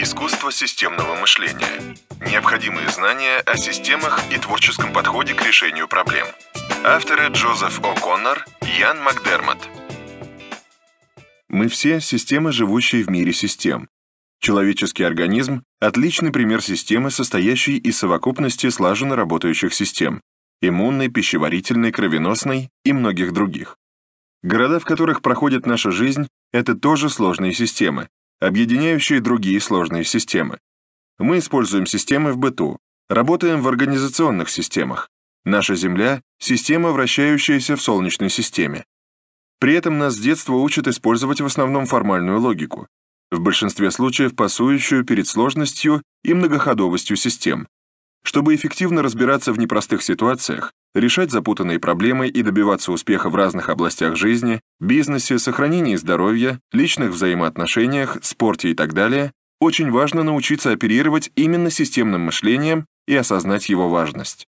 Искусство системного мышления. Необходимые знания о системах и творческом подходе к решению проблем. Авторы Джозеф О'Коннор, Ян Макдермот. Мы все системы, живущие в мире систем. Человеческий организм – отличный пример системы, состоящей из совокупности слаженно работающих систем – иммунной, пищеварительной, кровеносной и многих других. Города, в которых проходит наша жизнь, это тоже сложные системы, объединяющие другие сложные системы. Мы используем системы в быту, работаем в организационных системах. Наша Земля — система, вращающаяся в Солнечной системе. При этом нас с детства учат использовать в основном формальную логику, в большинстве случаев пасующую перед сложностью и многоходовостью систем, чтобы эффективно разбираться в непростых ситуациях, решать запутанные проблемы и добиваться успеха в разных областях жизни, бизнесе, сохранении здоровья, личных взаимоотношениях, спорте и так далее, очень важно научиться оперировать именно системным мышлением и осознать его важность.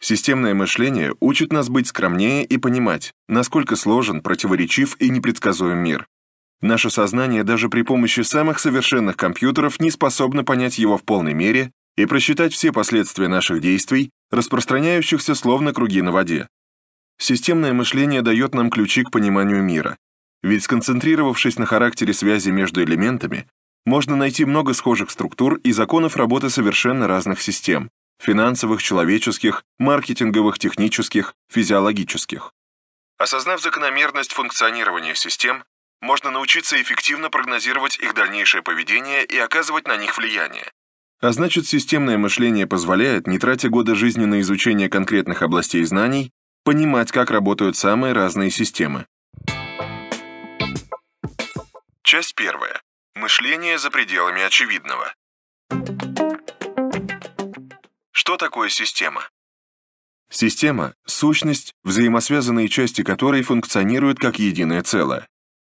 Системное мышление учит нас быть скромнее и понимать, насколько сложен, противоречив и непредсказуем мир. Наше сознание даже при помощи самых совершенных компьютеров не способно понять его в полной мере и просчитать все последствия наших действий, распространяющихся словно круги на воде. Системное мышление дает нам ключи к пониманию мира, ведь сконцентрировавшись на характере связи между элементами, можно найти много схожих структур и законов работы совершенно разных систем – финансовых, человеческих, маркетинговых, технических, физиологических. Осознав закономерность функционирования систем, можно научиться эффективно прогнозировать их дальнейшее поведение и оказывать на них влияние, а значит, системное мышление позволяет, не тратя года жизни на изучение конкретных областей знаний, понимать, как работают самые разные системы. Часть первая. Мышление за пределами очевидного. Что такое система? Система – сущность, взаимосвязанные части которой функционируют как единое целое.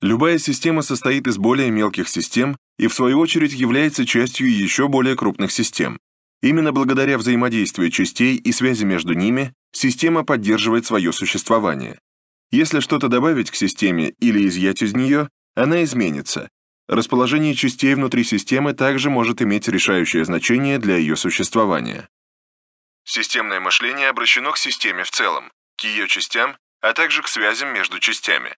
Любая система состоит из более мелких систем, и в свою очередь является частью еще более крупных систем. Именно благодаря взаимодействию частей и связи между ними система поддерживает свое существование. Если что-то добавить к системе или изъять из нее, она изменится. Расположение частей внутри системы также может иметь решающее значение для ее существования. Системное мышление обращено к системе в целом, к ее частям, а также к связям между частями.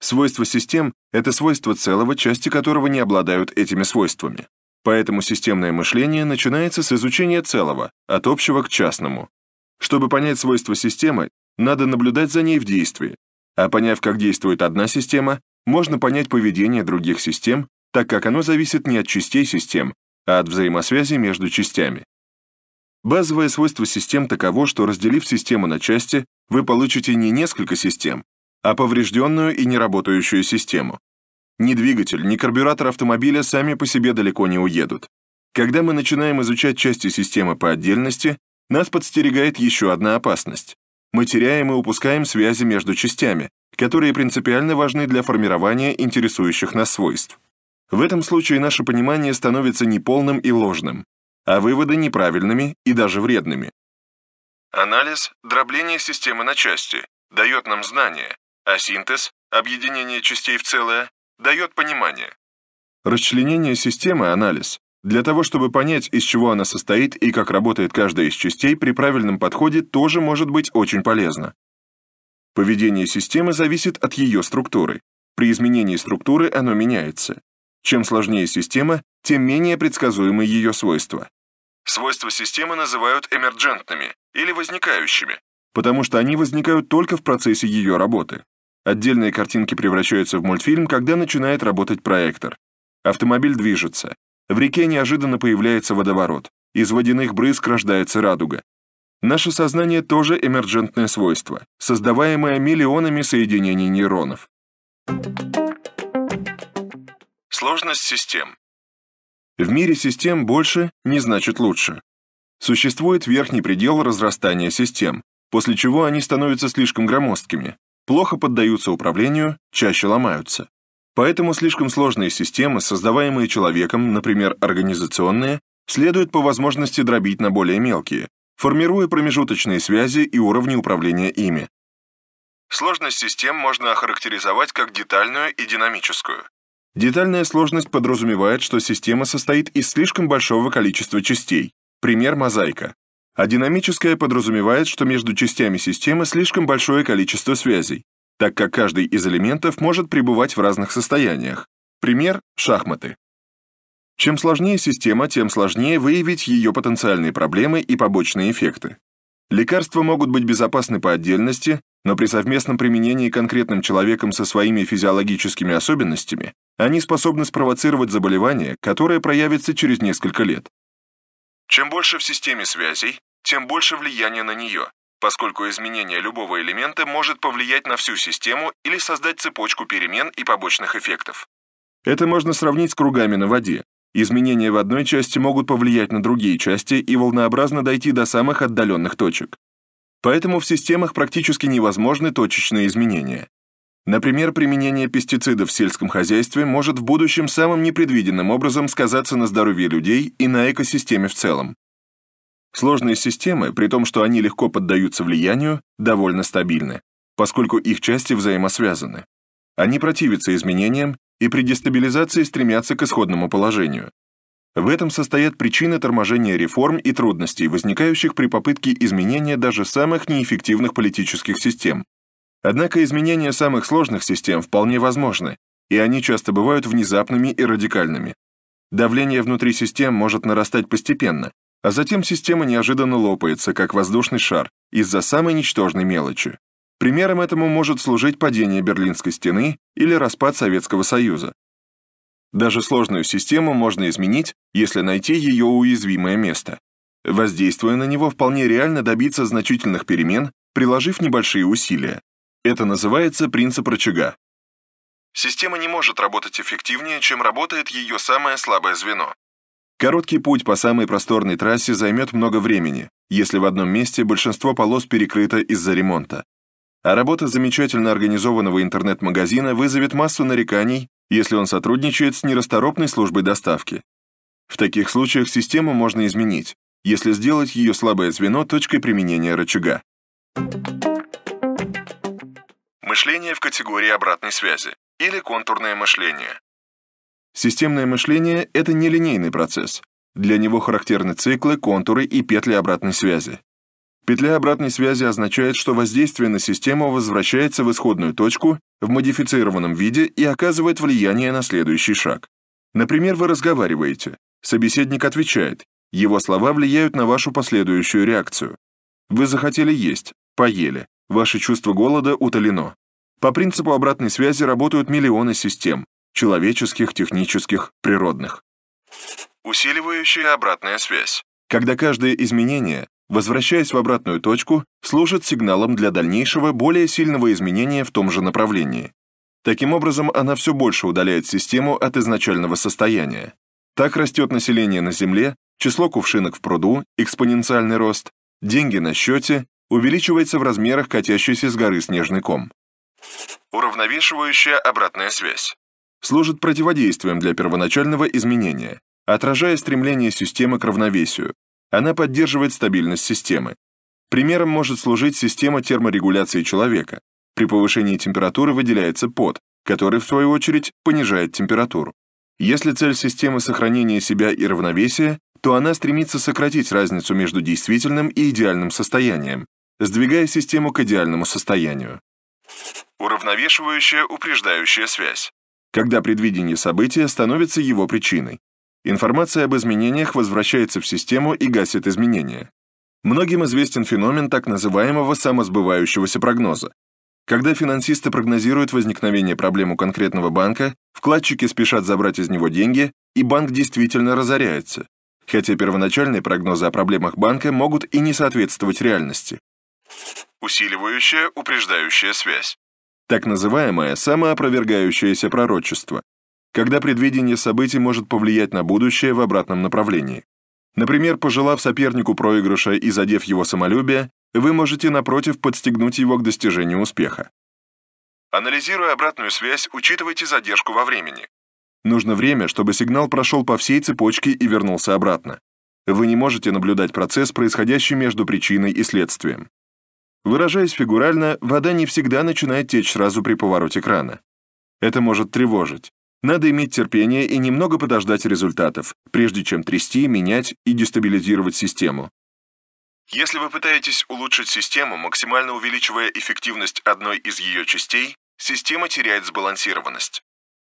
Свойство систем – это свойство целого, части которого не обладают этими свойствами. Поэтому системное мышление начинается с изучения целого, от общего к частному. Чтобы понять свойства системы, надо наблюдать за ней в действии. А поняв, как действует одна система, можно понять поведение других систем, так как оно зависит не от частей систем, а от взаимосвязи между частями. Базовое свойство систем таково, что разделив систему на части, вы получите не несколько систем, а поврежденную и неработающую систему. Ни двигатель, ни карбюратор автомобиля сами по себе далеко не уедут. Когда мы начинаем изучать части системы по отдельности, нас подстерегает еще одна опасность. Мы теряем и упускаем связи между частями, которые принципиально важны для формирования интересующих нас свойств. В этом случае наше понимание становится неполным и ложным, а выводы неправильными и даже вредными. Анализ дробления системы на части дает нам знания, а синтез, объединение частей в целое, дает понимание. Расчленение системы – анализ. Для того, чтобы понять, из чего она состоит и как работает каждая из частей, при правильном подходе тоже может быть очень полезно. Поведение системы зависит от ее структуры. При изменении структуры оно меняется. Чем сложнее система, тем менее предсказуемы ее свойства. Свойства системы называют эмерджентными или возникающими, потому что они возникают только в процессе ее работы. Отдельные картинки превращаются в мультфильм, когда начинает работать проектор. Автомобиль движется. В реке неожиданно появляется водоворот. Из водяных брызг рождается радуга. Наше сознание тоже эмерджентное свойство, создаваемое миллионами соединений нейронов. Сложность систем. В мире систем больше не значит лучше. Существует верхний предел разрастания систем, после чего они становятся слишком громоздкими плохо поддаются управлению, чаще ломаются. Поэтому слишком сложные системы, создаваемые человеком, например, организационные, следует по возможности дробить на более мелкие, формируя промежуточные связи и уровни управления ими. Сложность систем можно охарактеризовать как детальную и динамическую. Детальная сложность подразумевает, что система состоит из слишком большого количества частей, пример мозаика, а динамическая подразумевает, что между частями системы слишком большое количество связей, так как каждый из элементов может пребывать в разных состояниях. Пример — шахматы. Чем сложнее система, тем сложнее выявить ее потенциальные проблемы и побочные эффекты. Лекарства могут быть безопасны по отдельности, но при совместном применении конкретным человеком со своими физиологическими особенностями они способны спровоцировать заболевание, которое проявится через несколько лет. Чем больше в системе связей, тем больше влияние на нее, поскольку изменение любого элемента может повлиять на всю систему или создать цепочку перемен и побочных эффектов. Это можно сравнить с кругами на воде. Изменения в одной части могут повлиять на другие части и волнообразно дойти до самых отдаленных точек. Поэтому в системах практически невозможны точечные изменения. Например, применение пестицидов в сельском хозяйстве может в будущем самым непредвиденным образом сказаться на здоровье людей и на экосистеме в целом. Сложные системы, при том, что они легко поддаются влиянию, довольно стабильны, поскольку их части взаимосвязаны. Они противятся изменениям и при дестабилизации стремятся к исходному положению. В этом состоят причины торможения реформ и трудностей, возникающих при попытке изменения даже самых неэффективных политических систем. Однако изменения самых сложных систем вполне возможны, и они часто бывают внезапными и радикальными. Давление внутри систем может нарастать постепенно, а затем система неожиданно лопается, как воздушный шар, из-за самой ничтожной мелочи. Примером этому может служить падение Берлинской стены или распад Советского Союза. Даже сложную систему можно изменить, если найти ее уязвимое место. Воздействуя на него, вполне реально добиться значительных перемен, приложив небольшие усилия. Это называется принцип рычага. Система не может работать эффективнее, чем работает ее самое слабое звено. Короткий путь по самой просторной трассе займет много времени, если в одном месте большинство полос перекрыто из-за ремонта. А работа замечательно организованного интернет-магазина вызовет массу нареканий, если он сотрудничает с нерасторопной службой доставки. В таких случаях систему можно изменить, если сделать ее слабое звено точкой применения рычага. Мышление в категории обратной связи или контурное мышление. Системное мышление – это нелинейный процесс. Для него характерны циклы, контуры и петли обратной связи. Петля обратной связи означает, что воздействие на систему возвращается в исходную точку в модифицированном виде и оказывает влияние на следующий шаг. Например, вы разговариваете. Собеседник отвечает. Его слова влияют на вашу последующую реакцию. Вы захотели есть, поели. Ваше чувство голода утолено. По принципу обратной связи работают миллионы систем, человеческих, технических, природных. Усиливающая обратная связь. Когда каждое изменение, возвращаясь в обратную точку, служит сигналом для дальнейшего, более сильного изменения в том же направлении. Таким образом, она все больше удаляет систему от изначального состояния. Так растет население на Земле, число кувшинок в пруду, экспоненциальный рост, деньги на счете, увеличивается в размерах катящийся с горы снежный ком. Уравновешивающая обратная связь служит противодействием для первоначального изменения, отражая стремление системы к равновесию. Она поддерживает стабильность системы. Примером может служить система терморегуляции человека. При повышении температуры выделяется пот, который, в свою очередь, понижает температуру. Если цель системы сохранения себя и равновесия, то она стремится сократить разницу между действительным и идеальным состоянием, сдвигая систему к идеальному состоянию. Уравновешивающая упреждающая связь когда предвидение события становится его причиной. Информация об изменениях возвращается в систему и гасит изменения. Многим известен феномен так называемого самосбывающегося прогноза. Когда финансисты прогнозируют возникновение проблем у конкретного банка, вкладчики спешат забрать из него деньги, и банк действительно разоряется, хотя первоначальные прогнозы о проблемах банка могут и не соответствовать реальности. Усиливающая упреждающая связь так называемое самооопровергающееся пророчество, когда предвидение событий может повлиять на будущее в обратном направлении. Например, пожелав сопернику проигрыша и задев его самолюбие, вы можете, напротив, подстегнуть его к достижению успеха. Анализируя обратную связь, учитывайте задержку во времени. Нужно время, чтобы сигнал прошел по всей цепочке и вернулся обратно. Вы не можете наблюдать процесс, происходящий между причиной и следствием. Выражаясь фигурально, вода не всегда начинает течь сразу при повороте крана. Это может тревожить. Надо иметь терпение и немного подождать результатов, прежде чем трясти, менять и дестабилизировать систему. Если вы пытаетесь улучшить систему, максимально увеличивая эффективность одной из ее частей, система теряет сбалансированность.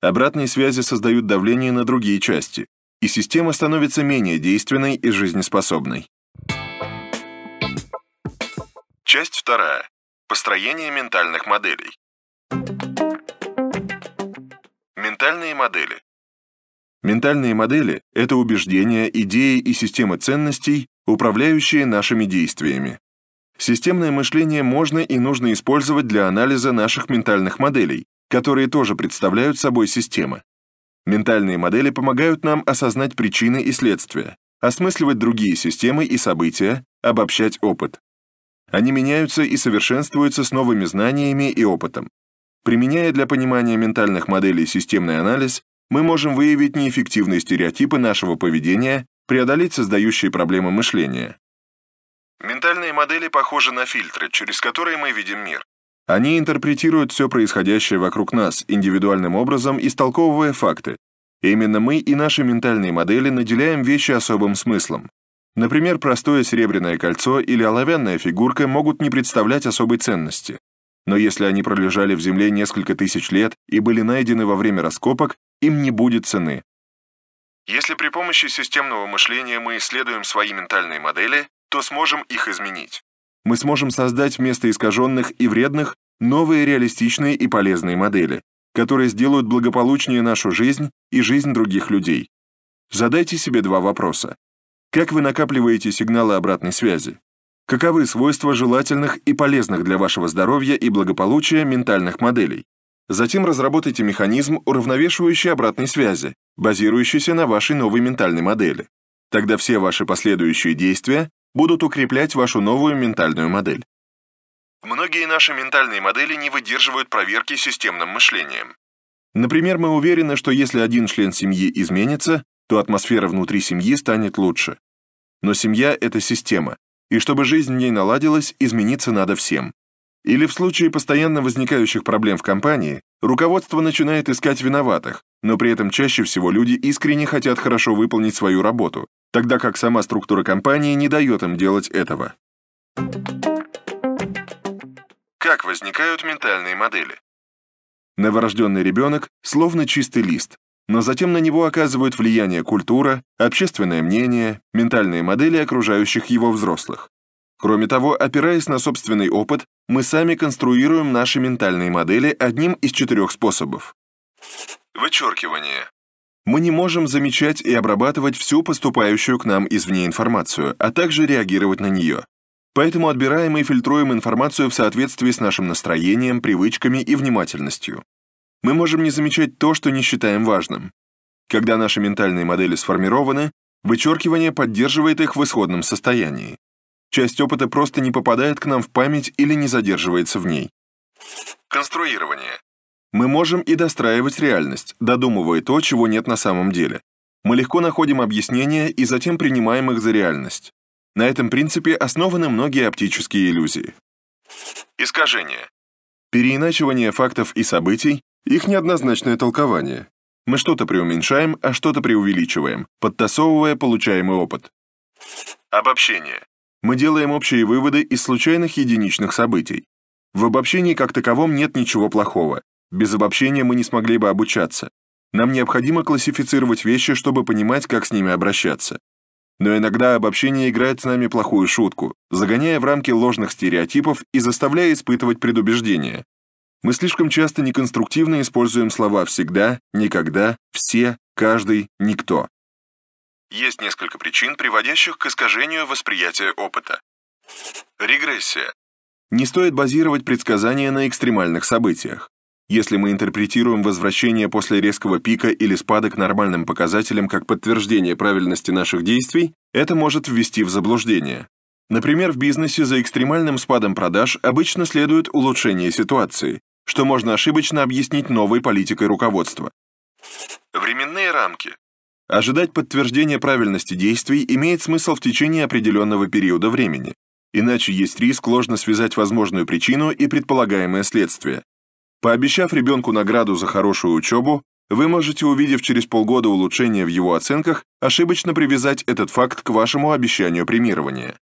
Обратные связи создают давление на другие части, и система становится менее действенной и жизнеспособной. Часть вторая. Построение ментальных моделей. Ментальные модели. Ментальные модели – это убеждения, идеи и системы ценностей, управляющие нашими действиями. Системное мышление можно и нужно использовать для анализа наших ментальных моделей, которые тоже представляют собой системы. Ментальные модели помогают нам осознать причины и следствия, осмысливать другие системы и события, обобщать опыт. Они меняются и совершенствуются с новыми знаниями и опытом. Применяя для понимания ментальных моделей системный анализ, мы можем выявить неэффективные стереотипы нашего поведения, преодолеть создающие проблемы мышления. Ментальные модели похожи на фильтры, через которые мы видим мир. Они интерпретируют все происходящее вокруг нас индивидуальным образом, истолковывая факты. Именно мы и наши ментальные модели наделяем вещи особым смыслом. Например, простое серебряное кольцо или оловянная фигурка могут не представлять особой ценности. Но если они пролежали в земле несколько тысяч лет и были найдены во время раскопок, им не будет цены. Если при помощи системного мышления мы исследуем свои ментальные модели, то сможем их изменить. Мы сможем создать вместо искаженных и вредных новые реалистичные и полезные модели, которые сделают благополучнее нашу жизнь и жизнь других людей. Задайте себе два вопроса. Как вы накапливаете сигналы обратной связи? Каковы свойства желательных и полезных для вашего здоровья и благополучия ментальных моделей? Затем разработайте механизм, уравновешивающий обратной связи, базирующийся на вашей новой ментальной модели. Тогда все ваши последующие действия будут укреплять вашу новую ментальную модель. Многие наши ментальные модели не выдерживают проверки системным мышлением. Например, мы уверены, что если один член семьи изменится, то атмосфера внутри семьи станет лучше. Но семья – это система, и чтобы жизнь в ней наладилась, измениться надо всем. Или в случае постоянно возникающих проблем в компании, руководство начинает искать виноватых, но при этом чаще всего люди искренне хотят хорошо выполнить свою работу, тогда как сама структура компании не дает им делать этого. Как возникают ментальные модели? Новорожденный ребенок словно чистый лист, но затем на него оказывают влияние культура, общественное мнение, ментальные модели окружающих его взрослых. Кроме того, опираясь на собственный опыт, мы сами конструируем наши ментальные модели одним из четырех способов. Вычеркивание. Мы не можем замечать и обрабатывать всю поступающую к нам извне информацию, а также реагировать на нее. Поэтому отбираем и фильтруем информацию в соответствии с нашим настроением, привычками и внимательностью мы можем не замечать то, что не считаем важным. Когда наши ментальные модели сформированы, вычеркивание поддерживает их в исходном состоянии. Часть опыта просто не попадает к нам в память или не задерживается в ней. Конструирование. Мы можем и достраивать реальность, додумывая то, чего нет на самом деле. Мы легко находим объяснения и затем принимаем их за реальность. На этом принципе основаны многие оптические иллюзии. Искажение. Переиначивание фактов и событий, их неоднозначное толкование. Мы что-то преуменьшаем, а что-то преувеличиваем, подтасовывая получаемый опыт. Обобщение. Мы делаем общие выводы из случайных единичных событий. В обобщении как таковом нет ничего плохого. Без обобщения мы не смогли бы обучаться. Нам необходимо классифицировать вещи, чтобы понимать, как с ними обращаться. Но иногда обобщение играет с нами плохую шутку, загоняя в рамки ложных стереотипов и заставляя испытывать предубеждения, мы слишком часто неконструктивно используем слова «всегда», «никогда», «все», «каждый», «никто». Есть несколько причин, приводящих к искажению восприятия опыта. Регрессия. Не стоит базировать предсказания на экстремальных событиях. Если мы интерпретируем возвращение после резкого пика или спада к нормальным показателям как подтверждение правильности наших действий, это может ввести в заблуждение. Например, в бизнесе за экстремальным спадом продаж обычно следует улучшение ситуации, что можно ошибочно объяснить новой политикой руководства. Временные рамки. Ожидать подтверждения правильности действий имеет смысл в течение определенного периода времени, иначе есть риск ложно связать возможную причину и предполагаемое следствие. Пообещав ребенку награду за хорошую учебу, вы можете, увидев через полгода улучшение в его оценках, ошибочно привязать этот факт к вашему обещанию премирования.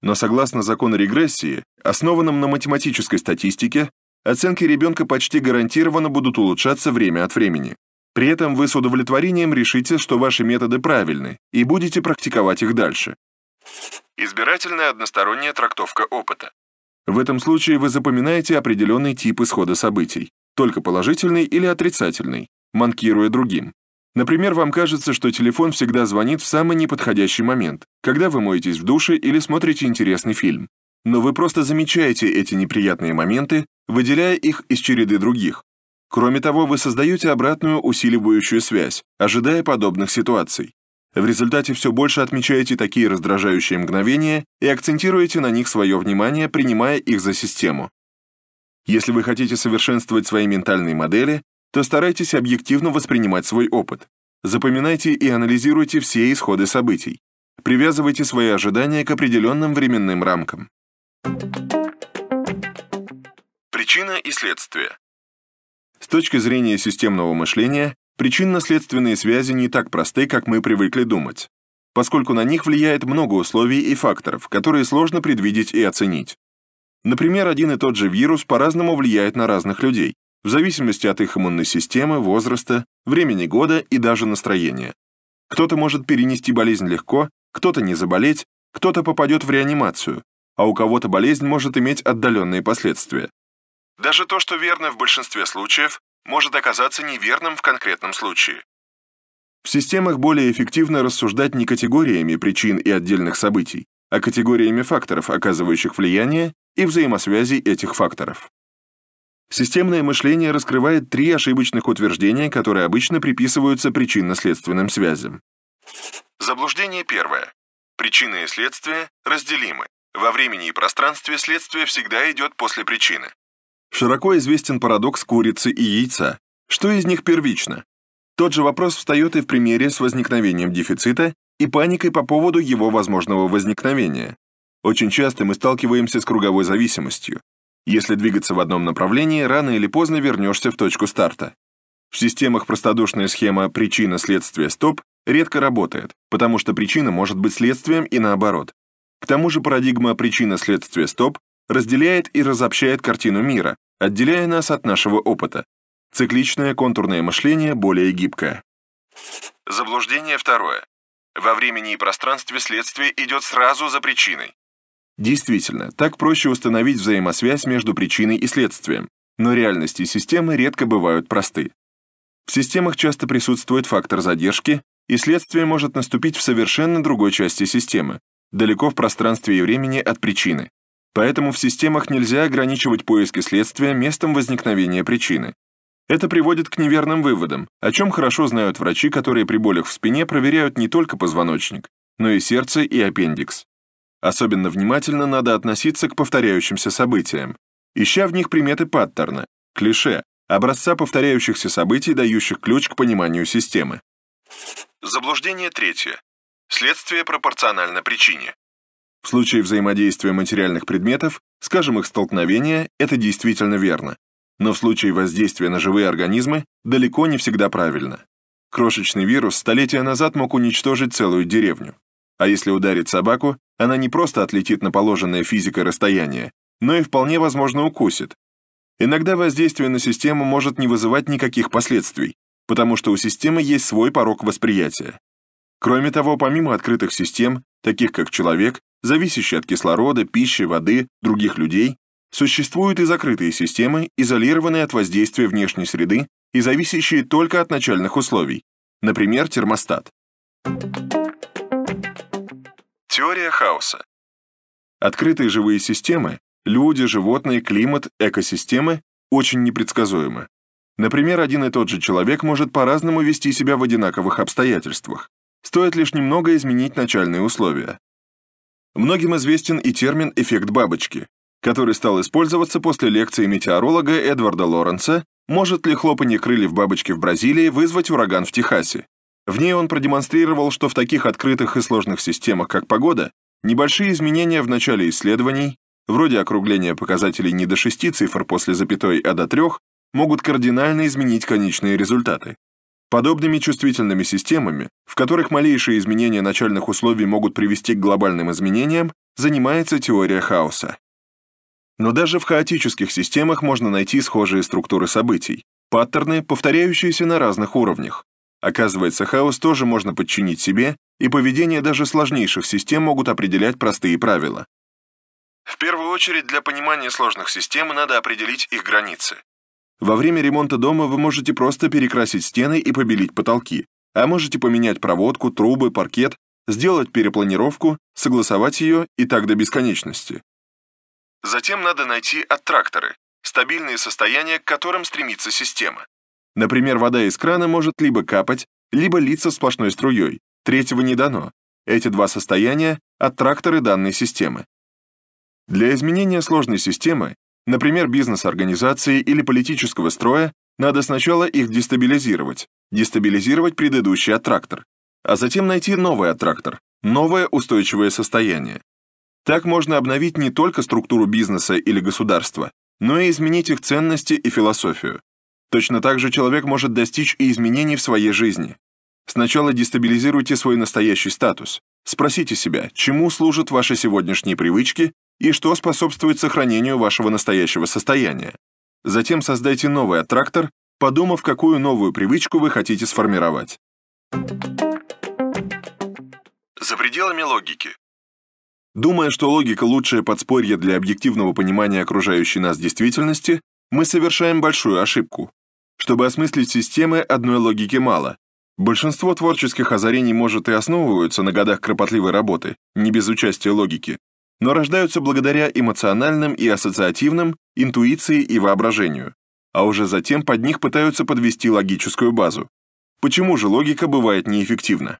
Но согласно закону регрессии, основанном на математической статистике, оценки ребенка почти гарантированно будут улучшаться время от времени. При этом вы с удовлетворением решите, что ваши методы правильны, и будете практиковать их дальше. Избирательная односторонняя трактовка опыта. В этом случае вы запоминаете определенный тип исхода событий, только положительный или отрицательный, манкируя другим. Например, вам кажется, что телефон всегда звонит в самый неподходящий момент, когда вы моетесь в душе или смотрите интересный фильм. Но вы просто замечаете эти неприятные моменты выделяя их из череды других. Кроме того, вы создаете обратную усиливающую связь, ожидая подобных ситуаций. В результате все больше отмечаете такие раздражающие мгновения и акцентируете на них свое внимание, принимая их за систему. Если вы хотите совершенствовать свои ментальные модели, то старайтесь объективно воспринимать свой опыт. Запоминайте и анализируйте все исходы событий. Привязывайте свои ожидания к определенным временным рамкам. Thank you. Причина и следствие. С точки зрения системного мышления, причинно-следственные связи не так просты, как мы привыкли думать, поскольку на них влияет много условий и факторов, которые сложно предвидеть и оценить. Например, один и тот же вирус по-разному влияет на разных людей, в зависимости от их иммунной системы, возраста, времени года и даже настроения. Кто-то может перенести болезнь легко, кто-то не заболеть, кто-то попадет в реанимацию, а у кого-то болезнь может иметь отдаленные последствия. Даже то, что верно в большинстве случаев, может оказаться неверным в конкретном случае. В системах более эффективно рассуждать не категориями причин и отдельных событий, а категориями факторов, оказывающих влияние, и взаимосвязи этих факторов. Системное мышление раскрывает три ошибочных утверждения, которые обычно приписываются причинно-следственным связям. Заблуждение первое. Причины и следствие разделимы. Во времени и пространстве следствие всегда идет после причины. Широко известен парадокс курицы и яйца. Что из них первично? Тот же вопрос встает и в примере с возникновением дефицита и паникой по поводу его возможного возникновения. Очень часто мы сталкиваемся с круговой зависимостью. Если двигаться в одном направлении, рано или поздно вернешься в точку старта. В системах простодушная схема «причина-следствие-стоп» редко работает, потому что причина может быть следствием и наоборот. К тому же парадигма «причина-следствие-стоп» разделяет и разобщает картину мира, отделяя нас от нашего опыта. Цикличное контурное мышление более гибкое. Заблуждение второе. Во времени и пространстве следствие идет сразу за причиной. Действительно, так проще установить взаимосвязь между причиной и следствием, но реальности системы редко бывают просты. В системах часто присутствует фактор задержки, и следствие может наступить в совершенно другой части системы, далеко в пространстве и времени от причины. Поэтому в системах нельзя ограничивать поиски следствия местом возникновения причины. Это приводит к неверным выводам, о чем хорошо знают врачи, которые при болях в спине проверяют не только позвоночник, но и сердце и аппендикс. Особенно внимательно надо относиться к повторяющимся событиям, ища в них приметы паттерна, клише, образца повторяющихся событий, дающих ключ к пониманию системы. Заблуждение третье. Следствие пропорционально причине. В случае взаимодействия материальных предметов, скажем их столкновения, это действительно верно. Но в случае воздействия на живые организмы далеко не всегда правильно. Крошечный вирус столетия назад мог уничтожить целую деревню. А если ударить собаку, она не просто отлетит на положенное физикой расстояние, но и вполне возможно укусит. Иногда воздействие на систему может не вызывать никаких последствий, потому что у системы есть свой порог восприятия. Кроме того, помимо открытых систем, таких как человек, зависящий от кислорода, пищи, воды, других людей, существуют и закрытые системы, изолированные от воздействия внешней среды и зависящие только от начальных условий, например, термостат. Теория хаоса. Открытые живые системы – люди, животные, климат, экосистемы – очень непредсказуемы. Например, один и тот же человек может по-разному вести себя в одинаковых обстоятельствах. Стоит лишь немного изменить начальные условия. Многим известен и термин «эффект бабочки», который стал использоваться после лекции метеоролога Эдварда Лоренса «Может ли хлопанье крыльев бабочки в Бразилии вызвать ураган в Техасе?». В ней он продемонстрировал, что в таких открытых и сложных системах, как погода, небольшие изменения в начале исследований, вроде округления показателей не до шести цифр после запятой, а до трех, могут кардинально изменить конечные результаты. Подобными чувствительными системами, в которых малейшие изменения начальных условий могут привести к глобальным изменениям, занимается теория хаоса. Но даже в хаотических системах можно найти схожие структуры событий, паттерны, повторяющиеся на разных уровнях. Оказывается, хаос тоже можно подчинить себе, и поведение даже сложнейших систем могут определять простые правила. В первую очередь, для понимания сложных систем надо определить их границы. Во время ремонта дома вы можете просто перекрасить стены и побелить потолки, а можете поменять проводку, трубы, паркет, сделать перепланировку, согласовать ее и так до бесконечности. Затем надо найти аттракторы, стабильные состояния, к которым стремится система. Например, вода из крана может либо капать, либо литься сплошной струей. Третьего не дано. Эти два состояния – аттракторы данной системы. Для изменения сложной системы например, бизнес-организации или политического строя, надо сначала их дестабилизировать, дестабилизировать предыдущий аттрактор, а затем найти новый аттрактор, новое устойчивое состояние. Так можно обновить не только структуру бизнеса или государства, но и изменить их ценности и философию. Точно так же человек может достичь и изменений в своей жизни. Сначала дестабилизируйте свой настоящий статус. Спросите себя, чему служат ваши сегодняшние привычки и что способствует сохранению вашего настоящего состояния. Затем создайте новый аттрактор, подумав, какую новую привычку вы хотите сформировать. За пределами логики. Думая, что логика – лучшее подспорье для объективного понимания окружающей нас действительности, мы совершаем большую ошибку. Чтобы осмыслить системы, одной логики мало. Большинство творческих озарений может и основываются на годах кропотливой работы, не без участия логики, но рождаются благодаря эмоциональным и ассоциативным, интуиции и воображению, а уже затем под них пытаются подвести логическую базу. Почему же логика бывает неэффективна?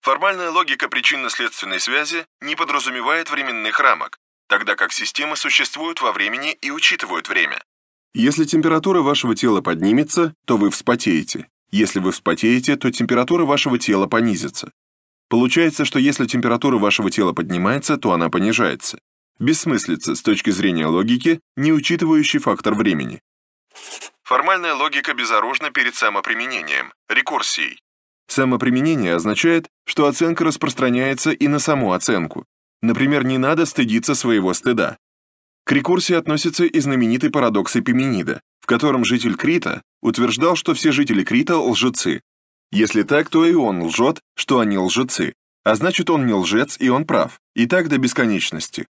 Формальная логика причинно-следственной связи не подразумевает временных рамок, тогда как системы существуют во времени и учитывают время. Если температура вашего тела поднимется, то вы вспотеете. Если вы вспотеете, то температура вашего тела понизится. Получается, что если температура вашего тела поднимается, то она понижается. Бессмыслица с точки зрения логики, не учитывающий фактор времени. Формальная логика безоружна перед самоприменением, рекурсией. Самоприменение означает, что оценка распространяется и на саму оценку. Например, не надо стыдиться своего стыда. К рекурсии относится и знаменитый парадокс Эпименида, в котором житель Крита утверждал, что все жители Крита – лжецы, если так, то и он лжет, что они лжецы. А значит, он не лжец, и он прав. И так до бесконечности.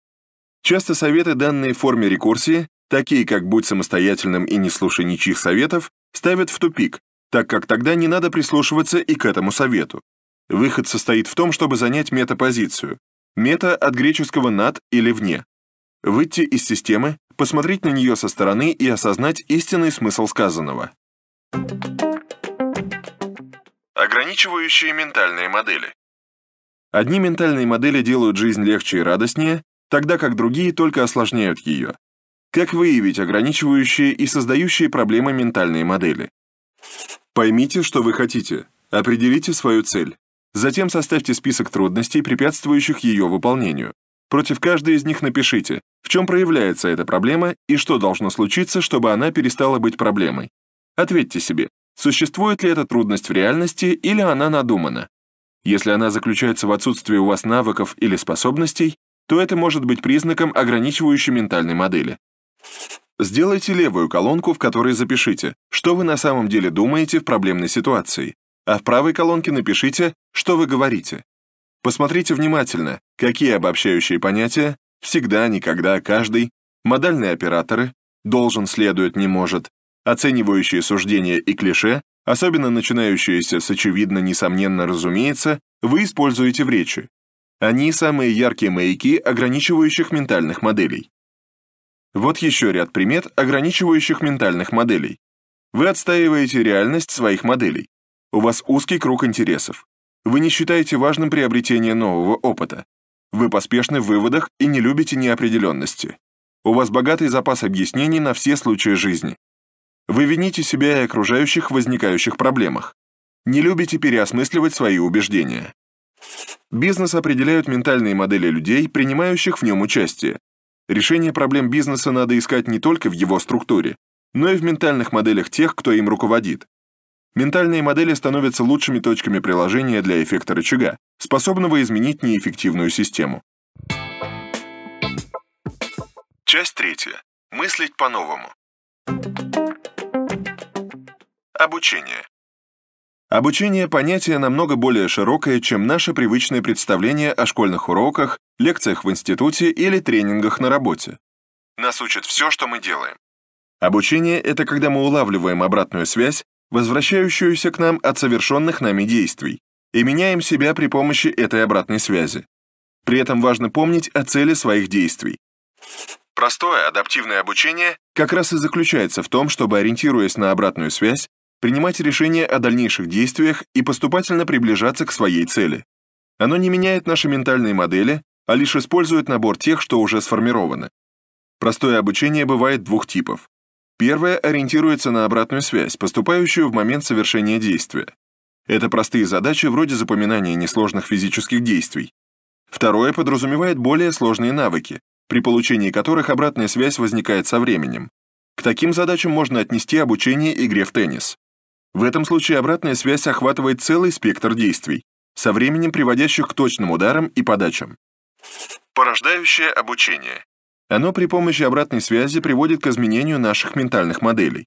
Часто советы, данные в форме рекурсии, такие как «будь самостоятельным и не слушай ничьих советов», ставят в тупик, так как тогда не надо прислушиваться и к этому совету. Выход состоит в том, чтобы занять метапозицию. Мета от греческого «над» или «вне». Выйти из системы, посмотреть на нее со стороны и осознать истинный смысл сказанного. Thank you. Ограничивающие ментальные модели. Одни ментальные модели делают жизнь легче и радостнее, тогда как другие только осложняют ее. Как выявить ограничивающие и создающие проблемы ментальные модели? Поймите, что вы хотите. Определите свою цель. Затем составьте список трудностей, препятствующих ее выполнению. Против каждой из них напишите, в чем проявляется эта проблема и что должно случиться, чтобы она перестала быть проблемой. Ответьте себе, Существует ли эта трудность в реальности или она надумана? Если она заключается в отсутствии у вас навыков или способностей, то это может быть признаком ограничивающей ментальной модели. Сделайте левую колонку, в которой запишите, что вы на самом деле думаете в проблемной ситуации, а в правой колонке напишите, что вы говорите. Посмотрите внимательно, какие обобщающие понятия «всегда», «никогда», «каждый», модальные операторы «должен», «следует», «не может», Оценивающие суждения и клише, особенно начинающиеся с очевидно, несомненно, разумеется, вы используете в речи. Они самые яркие маяки ограничивающих ментальных моделей. Вот еще ряд примет ограничивающих ментальных моделей. Вы отстаиваете реальность своих моделей. У вас узкий круг интересов. Вы не считаете важным приобретение нового опыта. Вы поспешны в выводах и не любите неопределенности. У вас богатый запас объяснений на все случаи жизни. Вы вините себя и окружающих в возникающих проблемах. Не любите переосмысливать свои убеждения. Бизнес определяют ментальные модели людей, принимающих в нем участие. Решение проблем бизнеса надо искать не только в его структуре, но и в ментальных моделях тех, кто им руководит. Ментальные модели становятся лучшими точками приложения для эффекта рычага, способного изменить неэффективную систему. Часть третья. Мыслить по-новому. Обучение. Обучение – понятие намного более широкое, чем наше привычное представление о школьных уроках, лекциях в институте или тренингах на работе. Нас учат все, что мы делаем. Обучение – это когда мы улавливаем обратную связь, возвращающуюся к нам от совершенных нами действий, и меняем себя при помощи этой обратной связи. При этом важно помнить о цели своих действий. Простое адаптивное обучение как раз и заключается в том, чтобы, ориентируясь на обратную связь, принимать решения о дальнейших действиях и поступательно приближаться к своей цели. Оно не меняет наши ментальные модели, а лишь использует набор тех, что уже сформированы. Простое обучение бывает двух типов. Первое ориентируется на обратную связь, поступающую в момент совершения действия. Это простые задачи вроде запоминания несложных физических действий. Второе подразумевает более сложные навыки, при получении которых обратная связь возникает со временем. К таким задачам можно отнести обучение игре в теннис. В этом случае обратная связь охватывает целый спектр действий, со временем приводящих к точным ударам и подачам. Порождающее обучение. Оно при помощи обратной связи приводит к изменению наших ментальных моделей.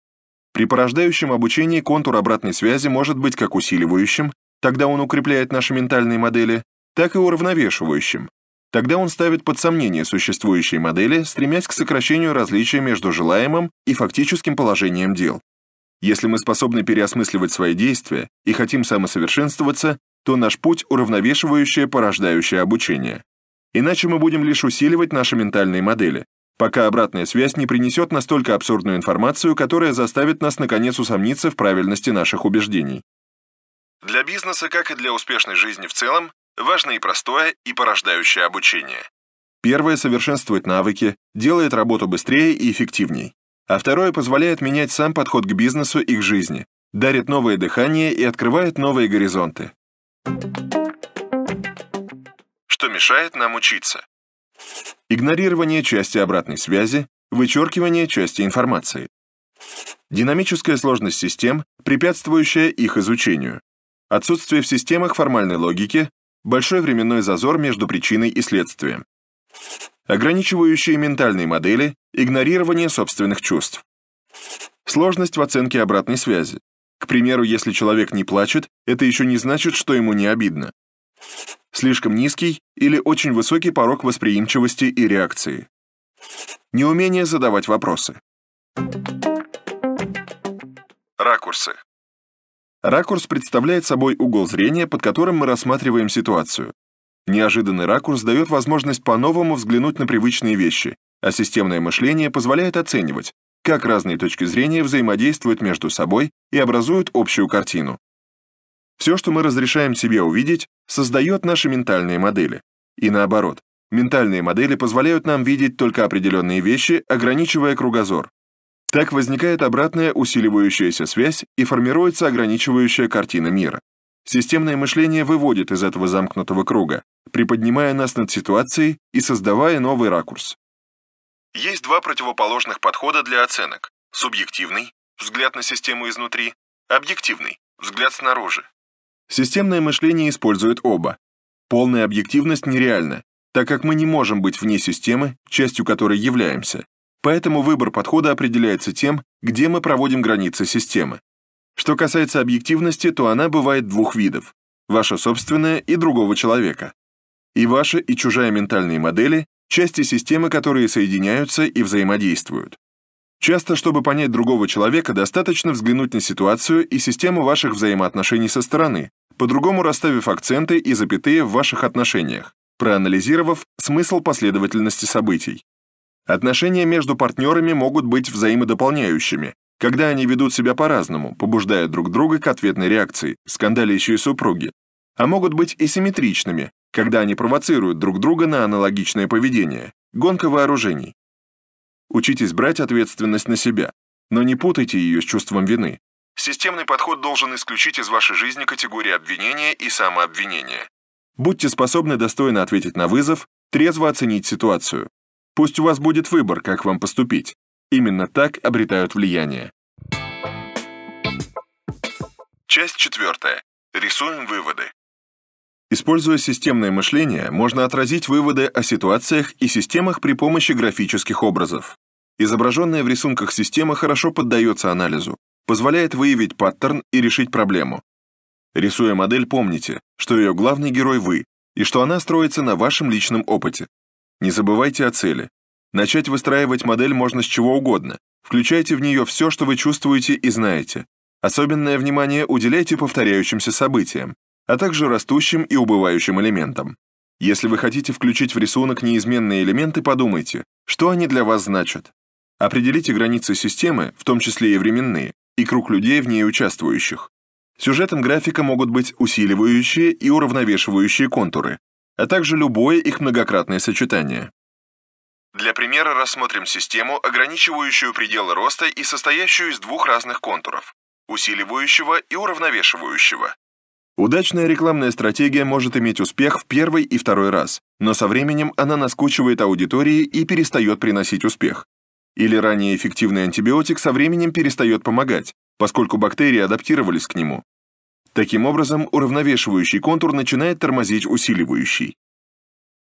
При порождающем обучении контур обратной связи может быть как усиливающим, тогда он укрепляет наши ментальные модели, так и уравновешивающим. Тогда он ставит под сомнение существующие модели, стремясь к сокращению различия между желаемым и фактическим положением дел. Если мы способны переосмысливать свои действия и хотим самосовершенствоваться, то наш путь уравновешивающее порождающее обучение. Иначе мы будем лишь усиливать наши ментальные модели, пока обратная связь не принесет настолько абсурдную информацию, которая заставит нас наконец усомниться в правильности наших убеждений. Для бизнеса, как и для успешной жизни в целом, важно и простое, и порождающее обучение. Первое совершенствовать навыки, делает работу быстрее и эффективней а второе позволяет менять сам подход к бизнесу и к жизни, дарит новое дыхание и открывает новые горизонты. Что мешает нам учиться? Игнорирование части обратной связи, вычеркивание части информации. Динамическая сложность систем, препятствующая их изучению. Отсутствие в системах формальной логики, большой временной зазор между причиной и следствием. Ограничивающие ментальные модели, Игнорирование собственных чувств. Сложность в оценке обратной связи. К примеру, если человек не плачет, это еще не значит, что ему не обидно. Слишком низкий или очень высокий порог восприимчивости и реакции. Неумение задавать вопросы. Ракурсы. Ракурс представляет собой угол зрения, под которым мы рассматриваем ситуацию. Неожиданный ракурс дает возможность по-новому взглянуть на привычные вещи а системное мышление позволяет оценивать, как разные точки зрения взаимодействуют между собой и образуют общую картину. Все, что мы разрешаем себе увидеть, создает наши ментальные модели. И наоборот, ментальные модели позволяют нам видеть только определенные вещи, ограничивая кругозор. Так возникает обратная усиливающаяся связь и формируется ограничивающая картина мира. Системное мышление выводит из этого замкнутого круга, приподнимая нас над ситуацией и создавая новый ракурс. Есть два противоположных подхода для оценок. Субъективный – взгляд на систему изнутри, объективный – взгляд снаружи. Системное мышление использует оба. Полная объективность нереальна, так как мы не можем быть вне системы, частью которой являемся. Поэтому выбор подхода определяется тем, где мы проводим границы системы. Что касается объективности, то она бывает двух видов – ваша собственная и другого человека. И ваши и чужая ментальные модели части системы, которые соединяются и взаимодействуют. Часто, чтобы понять другого человека, достаточно взглянуть на ситуацию и систему ваших взаимоотношений со стороны, по-другому расставив акценты и запятые в ваших отношениях, проанализировав смысл последовательности событий. Отношения между партнерами могут быть взаимодополняющими, когда они ведут себя по-разному, побуждая друг друга к ответной реакции, скандалящие супруги, а могут быть и симметричными, когда они провоцируют друг друга на аналогичное поведение, гонка вооружений. Учитесь брать ответственность на себя, но не путайте ее с чувством вины. Системный подход должен исключить из вашей жизни категории обвинения и самообвинения. Будьте способны достойно ответить на вызов, трезво оценить ситуацию. Пусть у вас будет выбор, как вам поступить. Именно так обретают влияние. Часть четвертая. Рисуем выводы. Используя системное мышление, можно отразить выводы о ситуациях и системах при помощи графических образов. Изображенная в рисунках система хорошо поддается анализу, позволяет выявить паттерн и решить проблему. Рисуя модель, помните, что ее главный герой вы, и что она строится на вашем личном опыте. Не забывайте о цели. Начать выстраивать модель можно с чего угодно. Включайте в нее все, что вы чувствуете и знаете. Особенное внимание уделяйте повторяющимся событиям, а также растущим и убывающим элементам. Если вы хотите включить в рисунок неизменные элементы, подумайте, что они для вас значат. Определите границы системы, в том числе и временные, и круг людей в ней участвующих. Сюжетом графика могут быть усиливающие и уравновешивающие контуры, а также любое их многократное сочетание. Для примера рассмотрим систему, ограничивающую пределы роста и состоящую из двух разных контуров – усиливающего и уравновешивающего. Удачная рекламная стратегия может иметь успех в первый и второй раз, но со временем она наскучивает аудитории и перестает приносить успех. Или ранее эффективный антибиотик со временем перестает помогать, поскольку бактерии адаптировались к нему. Таким образом, уравновешивающий контур начинает тормозить усиливающий.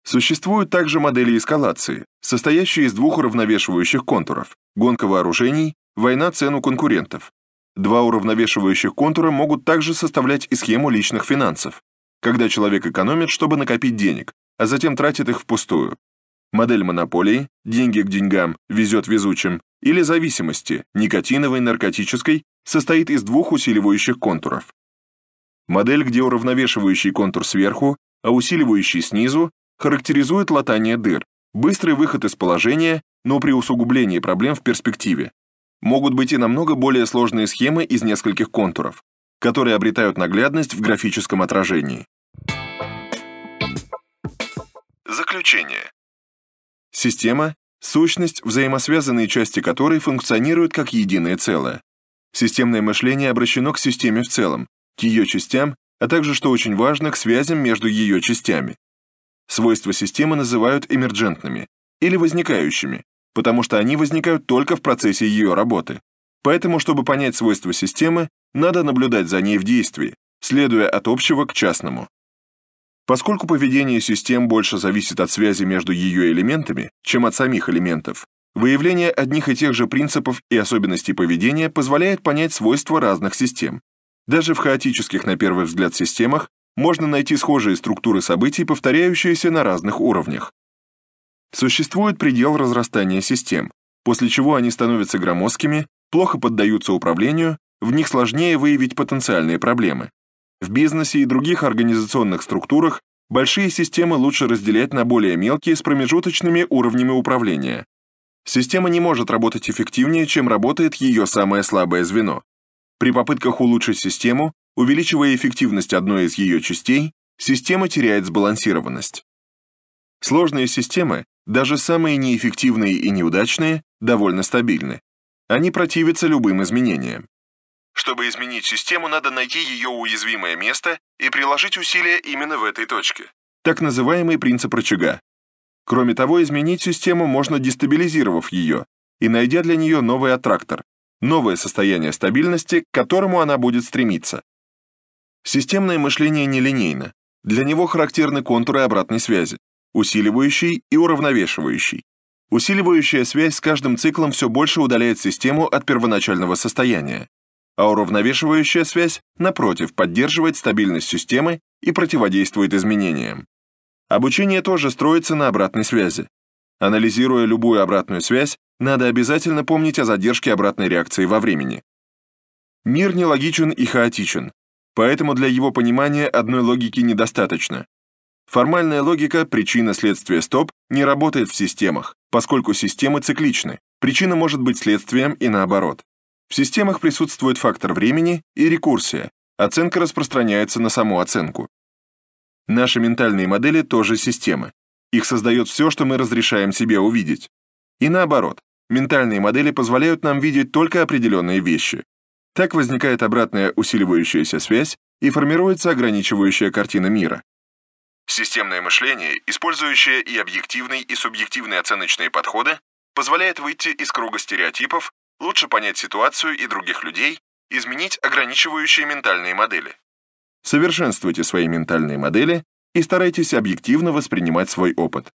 Существуют также модели эскалации, состоящие из двух уравновешивающих контуров – гонка вооружений, война цену конкурентов. Два уравновешивающих контура могут также составлять и схему личных финансов, когда человек экономит, чтобы накопить денег, а затем тратит их впустую. Модель монополий, деньги к деньгам, везет везучим, или зависимости, никотиновой, наркотической, состоит из двух усиливающих контуров. Модель, где уравновешивающий контур сверху, а усиливающий снизу, характеризует латание дыр, быстрый выход из положения, но при усугублении проблем в перспективе, Могут быть и намного более сложные схемы из нескольких контуров, которые обретают наглядность в графическом отражении. Заключение. Система – сущность, взаимосвязанные части которой функционируют как единое целое. Системное мышление обращено к системе в целом, к ее частям, а также, что очень важно, к связям между ее частями. Свойства системы называют эмерджентными или возникающими, потому что они возникают только в процессе ее работы. Поэтому, чтобы понять свойства системы, надо наблюдать за ней в действии, следуя от общего к частному. Поскольку поведение систем больше зависит от связи между ее элементами, чем от самих элементов, выявление одних и тех же принципов и особенностей поведения позволяет понять свойства разных систем. Даже в хаотических на первый взгляд системах можно найти схожие структуры событий, повторяющиеся на разных уровнях. Существует предел разрастания систем, после чего они становятся громоздкими, плохо поддаются управлению, в них сложнее выявить потенциальные проблемы. В бизнесе и других организационных структурах большие системы лучше разделять на более мелкие с промежуточными уровнями управления. Система не может работать эффективнее, чем работает ее самое слабое звено. При попытках улучшить систему, увеличивая эффективность одной из ее частей, система теряет сбалансированность. Сложные системы даже самые неэффективные и неудачные довольно стабильны. Они противятся любым изменениям. Чтобы изменить систему, надо найти ее уязвимое место и приложить усилия именно в этой точке. Так называемый принцип рычага. Кроме того, изменить систему можно дестабилизировав ее и найдя для нее новый аттрактор, новое состояние стабильности, к которому она будет стремиться. Системное мышление нелинейно. Для него характерны контуры обратной связи усиливающий и уравновешивающий. Усиливающая связь с каждым циклом все больше удаляет систему от первоначального состояния, а уравновешивающая связь, напротив, поддерживает стабильность системы и противодействует изменениям. Обучение тоже строится на обратной связи. Анализируя любую обратную связь, надо обязательно помнить о задержке обратной реакции во времени. Мир нелогичен и хаотичен, поэтому для его понимания одной логики недостаточно. Формальная логика причина-следствие стоп не работает в системах, поскольку системы цикличны. Причина может быть следствием и наоборот. В системах присутствует фактор времени и рекурсия. Оценка распространяется на саму оценку. Наши ментальные модели тоже системы. Их создает все, что мы разрешаем себе увидеть. И наоборот, ментальные модели позволяют нам видеть только определенные вещи. Так возникает обратная усиливающаяся связь и формируется ограничивающая картина мира. Системное мышление, использующее и объективный, и субъективный оценочные подходы, позволяет выйти из круга стереотипов, лучше понять ситуацию и других людей, изменить ограничивающие ментальные модели. Совершенствуйте свои ментальные модели и старайтесь объективно воспринимать свой опыт.